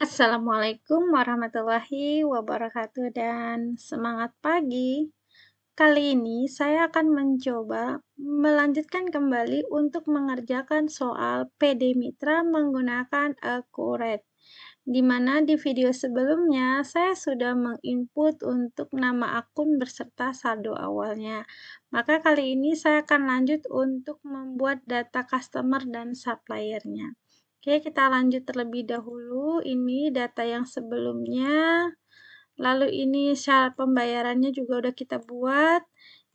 Assalamualaikum warahmatullahi wabarakatuh dan semangat pagi. Kali ini saya akan mencoba melanjutkan kembali untuk mengerjakan soal PD Mitra menggunakan Accurate. Di mana di video sebelumnya saya sudah menginput untuk nama akun berserta saldo awalnya. Maka kali ini saya akan lanjut untuk membuat data customer dan suppliernya. Oke, kita lanjut terlebih dahulu. Ini data yang sebelumnya. Lalu ini syarat pembayarannya juga udah kita buat.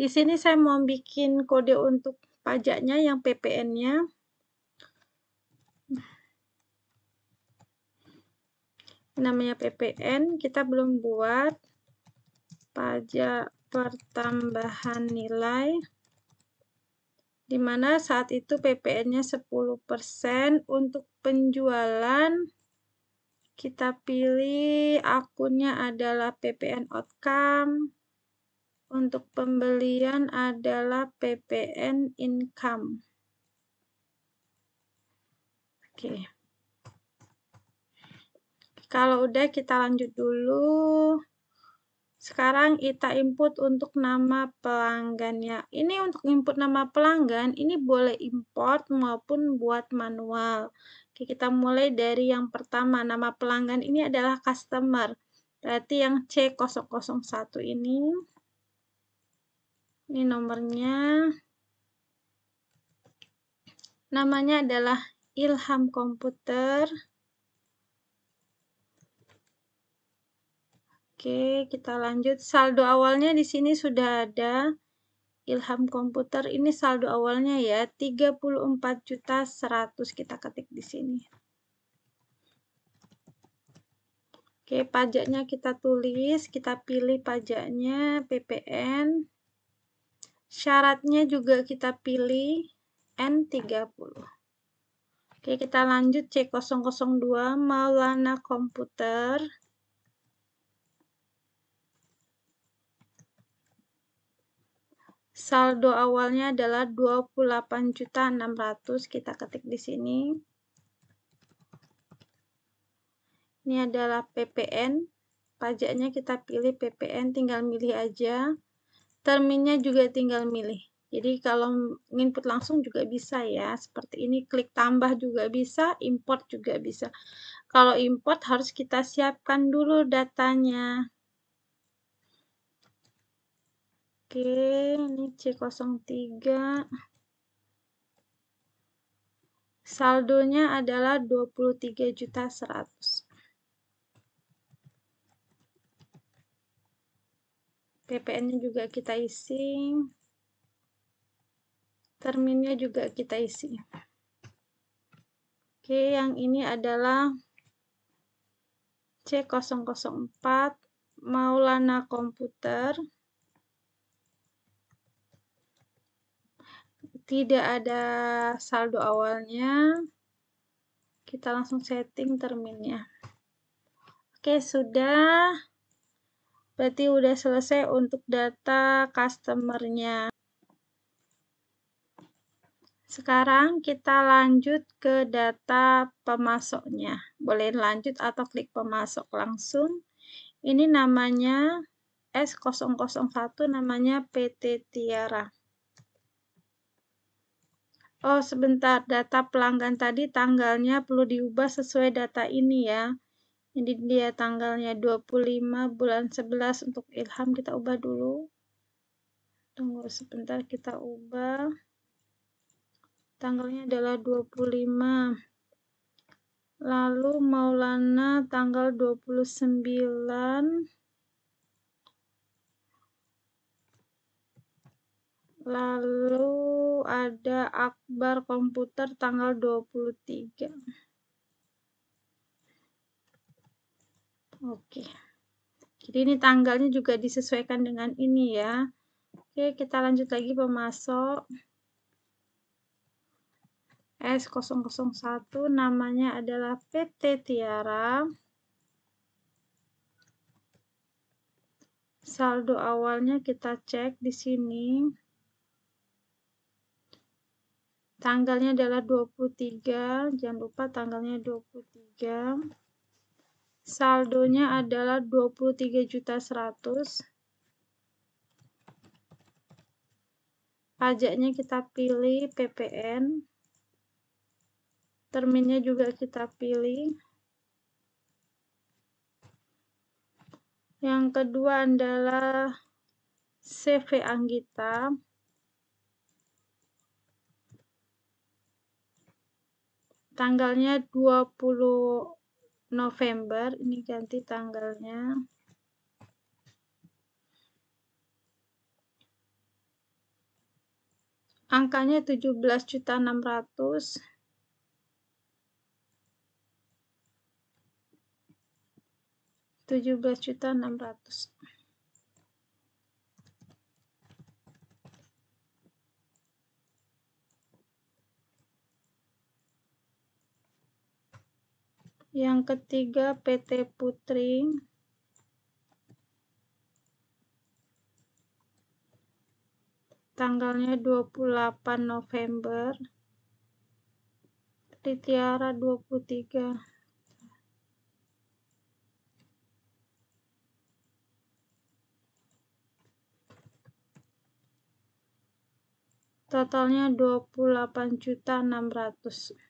Di sini saya mau bikin kode untuk pajaknya yang PPN-nya. Namanya PPN, kita belum buat pajak pertambahan nilai di mana saat itu PPN-nya 10% untuk penjualan kita pilih akunnya adalah PPN outcome untuk pembelian adalah PPN income Oke kalau udah kita lanjut dulu sekarang kita input untuk nama pelanggannya. Ini untuk input nama pelanggan, ini boleh import maupun buat manual. Oke, kita mulai dari yang pertama. Nama pelanggan ini adalah customer. Berarti yang C001 ini. Ini nomornya. Namanya adalah Ilham Komputer. Oke, kita lanjut. Saldo awalnya di sini sudah ada. Ilham Komputer ini saldo awalnya ya 34 juta 100 kita ketik di sini. Oke, pajaknya kita tulis, kita pilih pajaknya PPN. Syaratnya juga kita pilih N30. Oke, kita lanjut C002 Maulana Komputer. saldo awalnya adalah 28.600 kita ketik di sini ini adalah PPN pajaknya kita pilih PPN tinggal milih aja terminnya juga tinggal milih jadi kalau input langsung juga bisa ya seperti ini klik tambah juga bisa import juga bisa kalau import harus kita siapkan dulu datanya Oke, ini C03. Saldonya adalah 23 juta 100. PPN-nya juga kita isi. Terminnya juga kita isi. Oke, yang ini adalah C004 Maulana Komputer. tidak ada saldo awalnya kita langsung setting terminnya oke sudah berarti udah selesai untuk data customernya sekarang kita lanjut ke data pemasoknya boleh lanjut atau klik pemasok langsung ini namanya S001 namanya PT Tiara oh sebentar data pelanggan tadi tanggalnya perlu diubah sesuai data ini ya. Jadi dia tanggalnya 25 bulan 11 untuk Ilham kita ubah dulu. Tunggu sebentar kita ubah. Tanggalnya adalah 25. Lalu Maulana tanggal 29 Lalu ada akbar komputer tanggal 23. Oke. Jadi ini tanggalnya juga disesuaikan dengan ini ya. Oke, kita lanjut lagi pemasok. S001 namanya adalah PT Tiara. Saldo awalnya kita cek di sini tanggalnya adalah 23 jangan lupa tanggalnya 23 saldonya adalah 23 juta 100 pajaknya kita pilih PPN terminnya juga kita pilih yang kedua adalah CV Anggita tanggalnya 20 November ini ganti tanggalnya angkanya 17 17 juta 600 juta 600 yang ketiga PT Putri tanggalnya 28 November di Tiara 23 totalnya 28 juta 600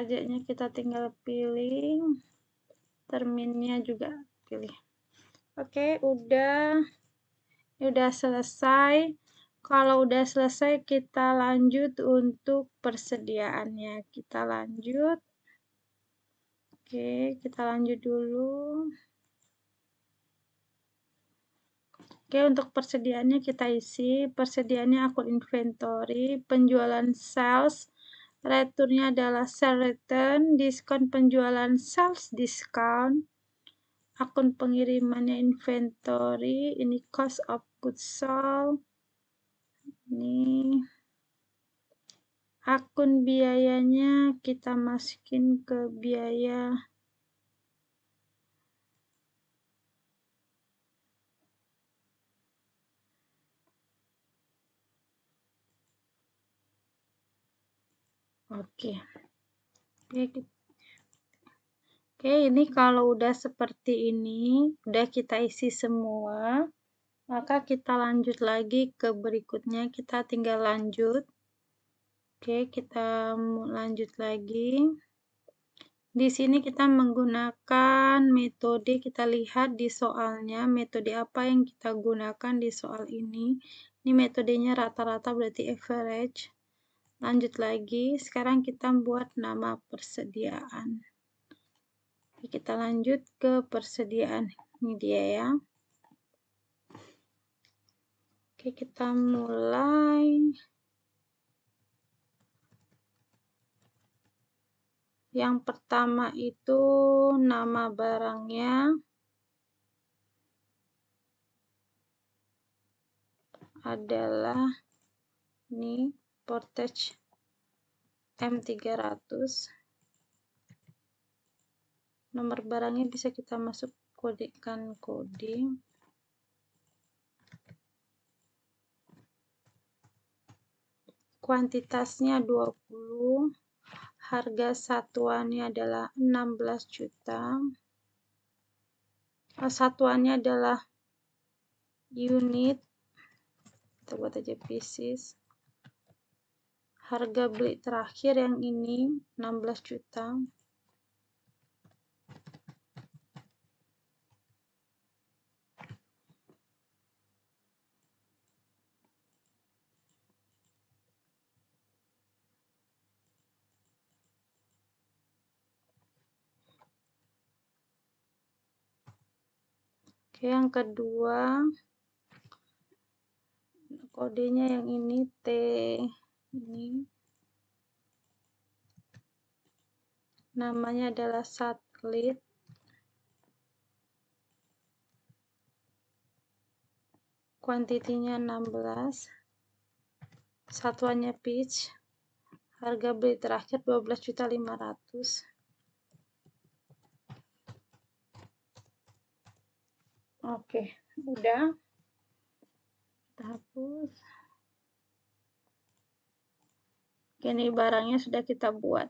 pajaknya kita tinggal pilih terminnya juga pilih oke udah udah selesai kalau udah selesai kita lanjut untuk persediaannya kita lanjut Oke, kita lanjut dulu. Oke, untuk persediaannya kita isi. Persediaannya akun inventory, penjualan sales, returnnya adalah sell return, diskon penjualan sales discount, akun pengirimannya inventory, ini cost of goods sold, ini akun biayanya kita masukin ke biaya Oke. Oke. Oke, ini kalau udah seperti ini, udah kita isi semua, maka kita lanjut lagi ke berikutnya, kita tinggal lanjut. Oke, kita lanjut lagi. Di sini kita menggunakan metode, kita lihat di soalnya, metode apa yang kita gunakan di soal ini. Ini metodenya rata-rata berarti average lanjut lagi sekarang kita buat nama persediaan kita lanjut ke persediaan ini dia ya Oke kita mulai yang pertama itu nama barangnya adalah ini portage M300 nomor barangnya bisa kita masuk kodekan coding kuantitasnya 20 harga satuannya adalah 16 juta eh, satuannya adalah unit kita buat aja pieces harga beli terakhir yang ini 16 juta Oke, yang kedua kodenya yang ini T ini hmm. namanya adalah satelit kuantitinya 16 satuannya pitch harga beli terakhir 12.500 Oke, udah. Kita hapus. Ini barangnya sudah kita buat.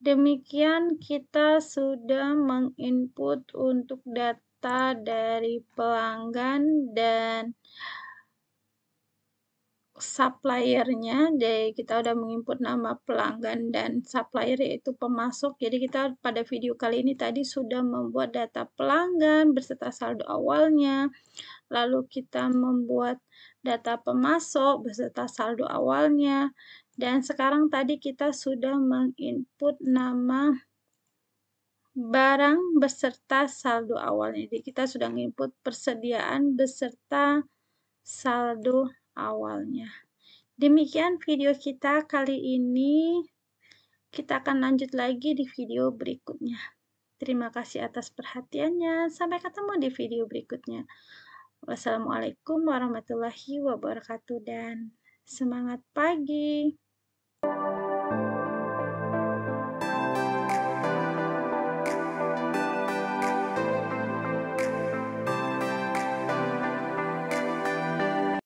Demikian kita sudah menginput untuk data dari pelanggan dan suppliernya jadi kita sudah menginput nama pelanggan dan supplier yaitu pemasok jadi kita pada video kali ini tadi sudah membuat data pelanggan beserta saldo awalnya lalu kita membuat data pemasok beserta saldo awalnya. Dan sekarang tadi kita sudah menginput nama barang beserta saldo awalnya. Jadi kita sudah menginput persediaan beserta saldo awalnya. Demikian video kita kali ini. Kita akan lanjut lagi di video berikutnya. Terima kasih atas perhatiannya. Sampai ketemu di video berikutnya. Wassalamualaikum warahmatullahi wabarakatuh dan semangat pagi.